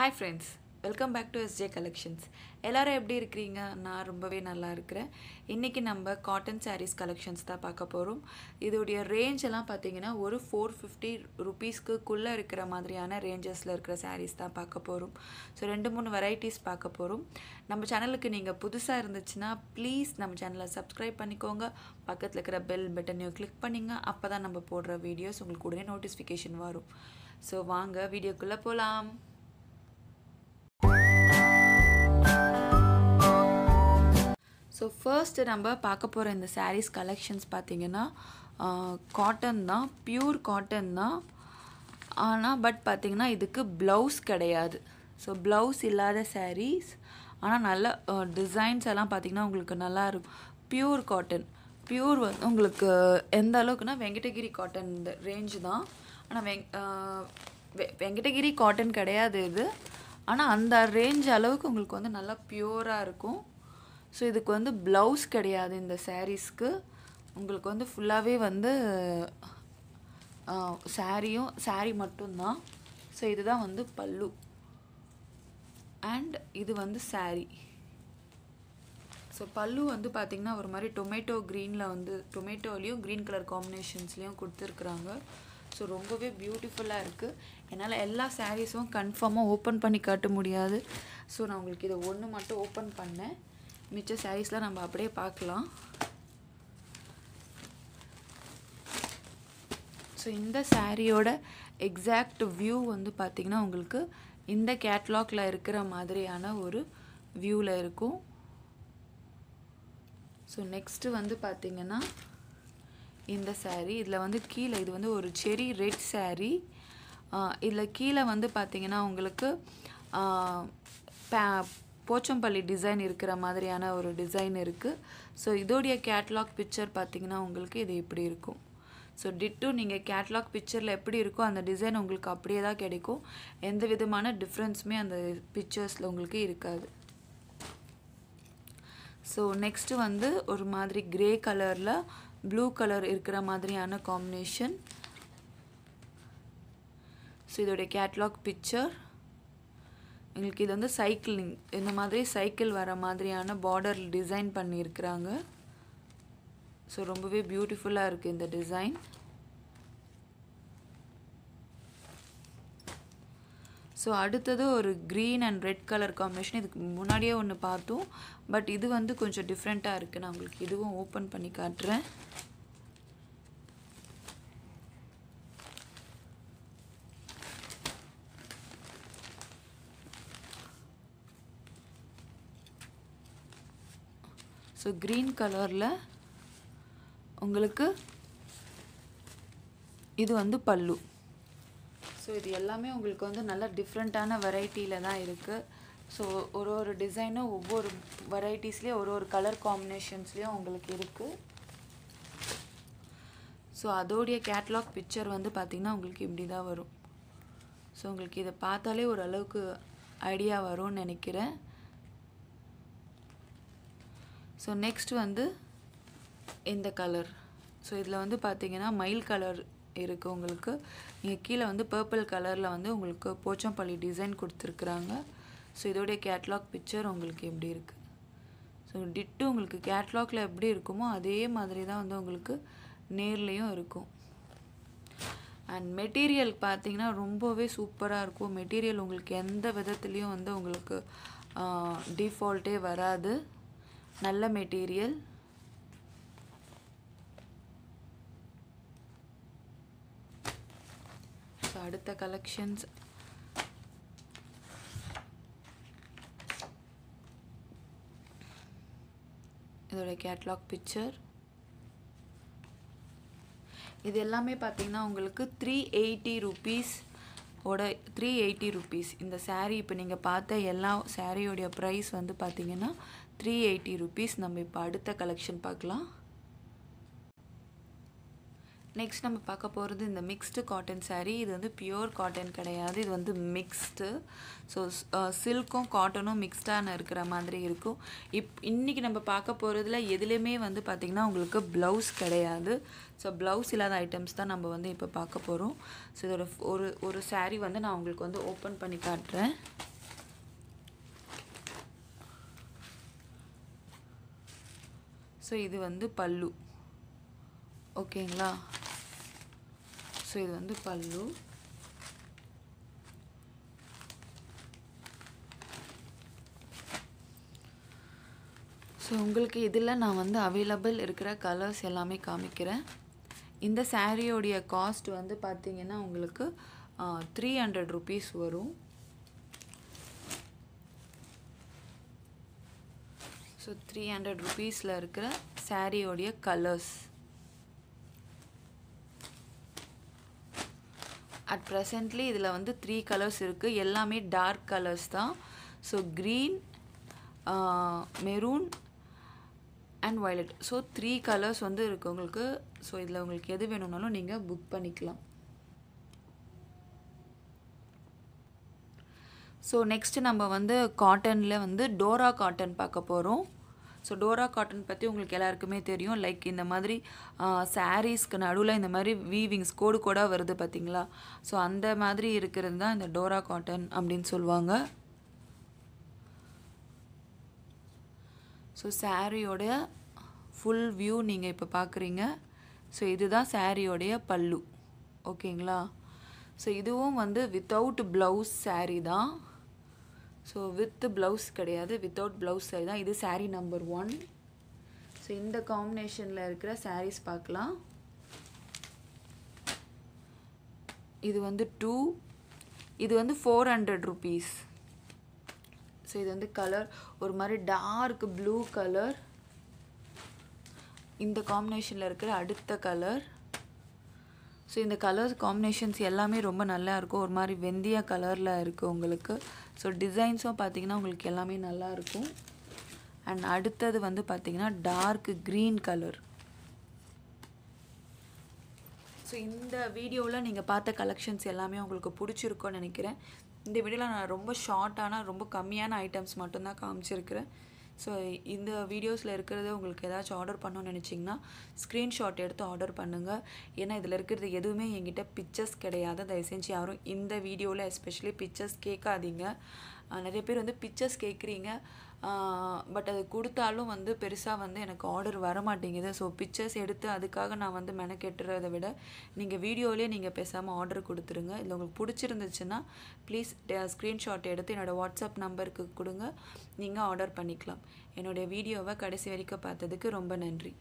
hi friends welcome back to SJ collections எல்லோரும் எப்படி இருக்கிறீங்க நான் ரொம்பவே நல்லா இருக்கிறேன் இன்றைக்கி நம்ம காட்டன் சாரீஸ் கலெக்ஷன்ஸ் தான் பார்க்க போகிறோம் இதோடைய ரேஞ்ச் எல்லாம் பார்த்தீங்கன்னா ஒரு ஃபோர் ஃபிஃப்டி ருபீஸ்க்குள்ளே இருக்கிற மாதிரியான ரேஞ்சஸில் இருக்கிற சாரீஸ் தான் பார்க்க போகிறோம் ஸோ ரெண்டு மூணு வெரைட்டிஸ் பார்க்க போகிறோம் நம்ம சேனலுக்கு நீங்கள் புதுசாக இருந்துச்சுன்னா ப்ளீஸ் நம்ம சேனலை சப்ஸ்கிரைப் பண்ணிக்கோங்க பக்கத்தில் இருக்கிற பெல் பட்டனையும் கிளிக் பண்ணிங்க அப்போ தான் நம்ம போடுற வீடியோஸ் உங்களுக்கு உடனே நோட்டிஃபிகேஷன் வரும் ஸோ வாங்க வீடியோக்குள்ளே போகலாம் ஸோ ஃபர்ஸ்ட்டு நம்ம பார்க்க போகிற இந்த சாரீஸ் கலெக்ஷன்ஸ் பார்த்திங்கன்னா காட்டன் தான் ப்யூர் காட்டன் தான் ஆனால் பட் பார்த்திங்கன்னா இதுக்கு ப்ளவுஸ் கிடையாது ஸோ ப்ளவுஸ் இல்லாத சாரீஸ் ஆனால் நல்ல டிசைன்ஸ் எல்லாம் பார்த்திங்கன்னா உங்களுக்கு நல்லா இருக்கும் ப்யூர் காட்டன் ப்யூர் வந்து உங்களுக்கு எந்த அளவுக்குனா வெங்கடகிரி காட்டன் இந்த ரேஞ்சு தான் ஆனால் வெங் வெ வெங்கடகிரி காட்டன் கிடையாது இது ஆனால் அந்த ரேஞ்ச் அளவுக்கு உங்களுக்கு வந்து நல்லா ப்யூராக இருக்கும் ஸோ இதுக்கு வந்து ப்ளவுஸ் கிடையாது இந்த சாரீஸ்க்கு உங்களுக்கு வந்து ஃபுல்லாகவே வந்து சாரியும் சாரி மட்டும்தான் ஸோ இதுதான் வந்து பல்லு அண்ட் இது வந்து சாரி ஸோ பல்லு வந்து பார்த்திங்கன்னா ஒரு மாதிரி டொமேட்டோ க்ரீனில் வந்து டொமேட்டோலேயும் க்ரீன் கலர் காம்பினேஷன்ஸ்லேயும் கொடுத்துருக்குறாங்க ஸோ ரொம்பவே பியூட்டிஃபுல்லாக இருக்குது என்னால் எல்லா சாரீஸும் கன்ஃபார்மாக ஓப்பன் பண்ணி காட்ட முடியாது ஸோ நான் உங்களுக்கு இதை ஒன்று மட்டும் ஓப்பன் பண்ணேன் மிச்ச சாரீஸ்லாம் நம்ம அப்படியே பார்க்கலாம் ஸோ இந்த சாரியோட எக்ஸாக்ட் வியூ வந்து பார்த்திங்கன்னா உங்களுக்கு இந்த கேட்லாகில் இருக்கிற மாதிரியான ஒரு வியூவில் இருக்கும் ஸோ நெக்ஸ்ட்டு வந்து பார்த்திங்கன்னா இந்த சாரீ இதில் வந்து கீழே இது வந்து ஒரு செரி ரெட் சாரீ இதில் கீழே வந்து பார்த்திங்கன்னா உங்களுக்கு போச்சம்பள்ளி டிசைன் இருக்கிற மாதிரியான ஒரு டிசைன் இருக்குது ஸோ இதோடைய கேட்லாக் பிக்சர் பார்த்திங்கன்னா உங்களுக்கு இது இப்படி இருக்கும் ஸோ டிட்டும் நீங்கள் கேட்லாக் பிக்சரில் எப்படி இருக்கோ அந்த டிசைன் உங்களுக்கு அப்படியே தான் கிடைக்கும் எந்த விதமான டிஃப்ரென்ஸுமே அந்த பிக்சர்ஸில் உங்களுக்கு இருக்காது ஸோ நெக்ஸ்ட்டு வந்து ஒரு மாதிரி க்ரே கலரில் ப்ளூ கலர் இருக்கிற மாதிரியான காம்பினேஷன் ஸோ இதோடைய கேட்லாக் பிக்சர் எங்களுக்கு இது வந்து சைக்கிளிங் இந்த மாதிரி சைக்கிள் வர மாதிரியான பார்டர் டிசைன் பண்ணியிருக்கிறாங்க ஸோ ரொம்பவே பியூட்டிஃபுல்லாக இருக்குது இந்த டிசைன் ஸோ அடுத்தது ஒரு green and red colour combination இதுக்கு முன்னாடியே ஒன்று பார்த்தோம் பட் இது வந்து கொஞ்சம் டிஃப்ரெண்ட்டாக இருக்குது நான் உங்களுக்கு இதுவும் ஓப்பன் பண்ணி காட்டுறேன் ஸோ க்ரீன் கலரில் உங்களுக்கு இது வந்து பல்லு ஸோ இது எல்லாமே உங்களுக்கு வந்து நல்லா டிஃப்ரெண்ட்டான வெரைட்டியில் தான் இருக்குது ஸோ ஒரு ஒரு டிசைனும் ஒவ்வொரு வெரைட்டிஸ்லேயும் ஒரு ஒரு கலர் காம்பினேஷன்ஸ்லேயும் உங்களுக்கு இருக்குது ஸோ அதோடைய கேட்லாக் பிக்சர் வந்து பார்த்திங்கன்னா உங்களுக்கு இப்படி தான் வரும் ஸோ உங்களுக்கு இதை பார்த்தாலே ஓரளவுக்கு ஐடியா வரும்னு நினைக்கிறேன் ஸோ நெக்ஸ்ட் வந்து இந்த கலர் ஸோ இதில் வந்து பார்த்தீங்கன்னா மயில் கலர் இருக்குது உங்களுக்கு நீங்கள் கீழே வந்து பர்பிள் கலரில் வந்து உங்களுக்கு போச்சம்பள்ளி டிசைன் கொடுத்துருக்குறாங்க ஸோ இதோடைய கேட்லாக் பிக்சர் உங்களுக்கு எப்படி இருக்குது ஸோ டிட்டு உங்களுக்கு கேட்லாகில் எப்படி இருக்குமோ அதே மாதிரி தான் வந்து உங்களுக்கு நேர்லேயும் இருக்கும் அண்ட் மெட்டீரியல் பார்த்திங்கன்னா ரொம்பவே சூப்பராக இருக்கும் மெட்டீரியல் உங்களுக்கு எந்த விதத்துலேயும் வந்து உங்களுக்கு டிஃபால்ட்டே வராது நல்ல மெட்டீரியல் அடுத்த கலெக்ஷன்ஸ் இதோட கேட்லாக் பிக்சர் இது எல்லாமே பார்த்தீங்கன்னா உங்களுக்கு த்ரீ எயிட்டி ருபீஸ் ஓட த்ரீ எயிட்டி ருபீஸ் இந்த சேரீ இப்போ நீங்கள் பார்த்த எல்லா சேரீயோடைய ப்ரைஸ் வந்து பார்த்தீங்கன்னா த்ரீ எயிட்டி ருபீஸ் நம்ம இப்போ அடுத்த கலெக்ஷன் பார்க்கலாம் நெக்ஸ்ட் நம்ம பார்க்க போகிறது இந்த மிக்ஸ்டு காட்டன் சாரீ இது வந்து பியோர் காட்டன் கிடையாது இது வந்து மிக்ஸ்டு ஸோ சில்க்கும் காட்டனும் மிக்ஸ்டான இருக்கிற மாதிரி இருக்கும் இப் இன்றைக்கி நம்ம பார்க்க போகிறதுல எதுலேயுமே வந்து பார்த்திங்கன்னா உங்களுக்கு ப்ளவுஸ் கிடையாது ஸோ ப்ளவுஸ் இல்லாத ஐட்டம்ஸ் தான் நம்ம வந்து இப்போ பார்க்க போகிறோம் ஸோ இதோட ஒரு ஒரு சாரீ வந்து நான் உங்களுக்கு வந்து ஓப்பன் பண்ணி காட்டுறேன் ஸோ இது வந்து பல்லு ஓகேங்களா ஸோ இது வந்து பல்லு ஸோ உங்களுக்கு இதில் நான் வந்து அவைலபிள் இருக்கிற கலர்ஸ் எல்லாமே காமிக்கிறேன் இந்த சாரியோடைய காஸ்ட் வந்து பார்த்திங்கன்னா உங்களுக்கு த்ரீ ஹண்ட்ரட் ருபீஸ் வரும் ஸோ த்ரீ ஹண்ட்ரட் ருபீஸில் இருக்கிற சாரியோடைய கலர்ஸ் அட் ப்ரெசன்ட்லி இதில் வந்து த்ரீ கலர்ஸ் இருக்குது எல்லாமே டார்க் கலர்ஸ் தான் so green maroon and violet so three colours வந்து இருக்குது உங்களுக்கு ஸோ இதில் உங்களுக்கு எது வேணும்னாலும் நீங்கள் புக் பண்ணிக்கலாம் ஸோ நெக்ஸ்ட்டு நம்ம வந்து காட்டனில் வந்து டோரா காட்டன் பார்க்க போகிறோம் ஸோ டோரா காட்டன் பற்றி உங்களுக்கு எல்லாருக்குமே தெரியும் லைக் இந்த மாதிரி சாரீஸ்க்கு நடுவில் இந்த மாதிரி வீவிங்ஸ் கோடு கோடாக வருது பார்த்திங்களா ஸோ அந்த மாதிரி இருக்கிறது தான் இந்த டோரா காட்டன் அப்படின்னு சொல்லுவாங்க ஸோ சாரியோடைய ஃபுல் வியூ நீங்கள் இப்போ பார்க்குறீங்க ஸோ இதுதான் சாரியோடைய பல்லு ஓகேங்களா ஸோ இதுவும் வந்து வித்தவுட் ப்ளவுஸ் சாரீ தான் ஸோ வித்து ப்ளவுஸ் கிடையாது வித்தவுட் ப்ளவுஸ் சாரி தான் இது சாரீ நம்பர் ஒன் ஸோ இந்த காம்பினேஷனில் இருக்கிற சாரீஸ் பார்க்கலாம் இது வந்து டூ இது வந்து ஃபோர் ஹண்ட்ரட் ருபீஸ் ஸோ இது வந்து கலர் ஒரு மாதிரி டார்க் ப்ளூ கலர் இந்த காம்பினேஷனில் இருக்கிற அடுத்த கலர் ஸோ இந்த கலர்ஸ் காம்பினேஷன்ஸ் எல்லாமே ரொம்ப நல்லா இருக்கும் ஒரு மாதிரி வெந்திய கலரில் இருக்குது உங்களுக்கு ஸோ டிசைன்ஸும் பார்த்திங்கன்னா உங்களுக்கு எல்லாமே நல்லா இருக்கும் அண்ட் அடுத்தது வந்து பார்த்திங்கன்னா டார்க் க்ரீன் கலர் ஸோ இந்த வீடியோவில் நீங்கள் பார்த்த கலெக்ஷன்ஸ் எல்லாமே உங்களுக்கு பிடிச்சிருக்கோன்னு நினைக்கிறேன் இந்த வீடியோவில் நான் ரொம்ப ஷார்ட்டான ரொம்ப கம்மியான ஐட்டம்ஸ் மட்டும்தான் காமிச்சிருக்கிறேன் ஸோ இந்த வீடியோஸில் இருக்கிறத உங்களுக்கு ஏதாச்சும் ஆர்டர் பண்ணணும்னு நினச்சிங்கன்னா ஸ்க்ரீன்ஷாட் எடுத்து ஆர்டர் பண்ணுங்கள் ஏன்னா இதில் இருக்கிறது எதுவுமே என்கிட்ட பிக்சர்ஸ் கிடையாது தயவு செஞ்சு யாரும் இந்த வீடியோவில் எஸ்பெஷலி பிக்சர்ஸ் கேட்காதீங்க நிறைய பேர் வந்து பிக்சர்ஸ் கேட்குறீங்க பட் அது கொடுத்தாலும் வந்து பெருசாக வந்து எனக்கு ஆர்டர் வர மாட்டேங்குது ஸோ பிக்சர்ஸ் எடுத்து அதுக்காக நான் வந்து மெனக்கெட்டுறதை விட நீங்கள் வீடியோலேயே நீங்கள் பேசாமல் ஆர்டர் கொடுத்துருங்க இல்லை உங்களுக்கு பிடிச்சிருந்துச்சுன்னா ப்ளீஸ் ஸ்க்ரீன்ஷாட் எடுத்து என்னோடய வாட்ஸ்அப் நம்பருக்கு கொடுங்க நீங்கள் ஆர்டர் பண்ணிக்கலாம் என்னுடைய வீடியோவை கடைசி வரைக்கும் பார்த்ததுக்கு ரொம்ப நன்றி